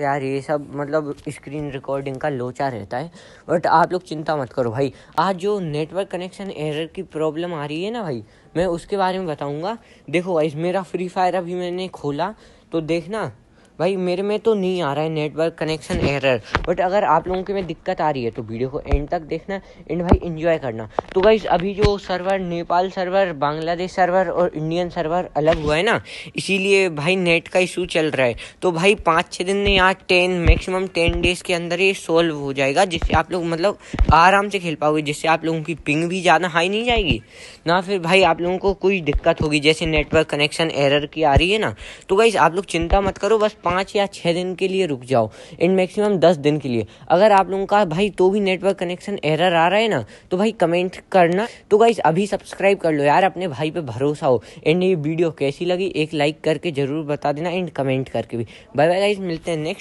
यार ये सब मतलब स्क्रीन रिकॉर्डिंग का लोचा रहता है बट आप लोग चिंता मत करो भाई आज जो नेटवर्क कनेक्शन एरर की प्रॉब्लम आ रही है ना भाई मैं उसके बारे में बताऊंगा देखो भाई मेरा फ्री फायर अभी मैंने खोला तो देखना भाई मेरे में तो नहीं आ रहा है नेटवर्क कनेक्शन एरर बट अगर आप लोगों के में दिक्कत आ रही है तो वीडियो को एंड तक देखना एंड भाई इन्जॉय करना तो भाई अभी जो server Nepal server Bangladesh server और इंडियन सर्वर अलग हुआ है ना इसीलिए भाई नेट का इशू चल रहा है तो भाई पाँच छः दिन में यहाँ टेन मैक्सिमम टेन डेज़ के अंदर ये सोल्व हो जाएगा जिससे आप लोग मतलब आराम से खेल पाओगे जिससे आप लोगों की पिंग भी ज़्यादा हाई नहीं जाएगी ना फिर भाई आप लोगों को कोई दिक्कत होगी जैसे नेटवर्क कनेक्शन एरर की आ रही है ना तो भाई आप लोग चिंता मत करो बस पाँच या छः दिन के लिए रुक जाओ एंड मैक्सिमम दस दिन के लिए अगर आप लोगों का भाई तो भी नेटवर्क कनेक्शन एरर आ रहा है ना तो भाई कमेंट करना तो भाई अभी सब्सक्राइब कर लो यार अपने भाई पे भरोसा हो एंड ये वीडियो कैसी लगी एक लाइक करके ज़रूर बता देना एंड कमेंट करके भी बाय बाय गाइज मिलते हैं नेक्स्ट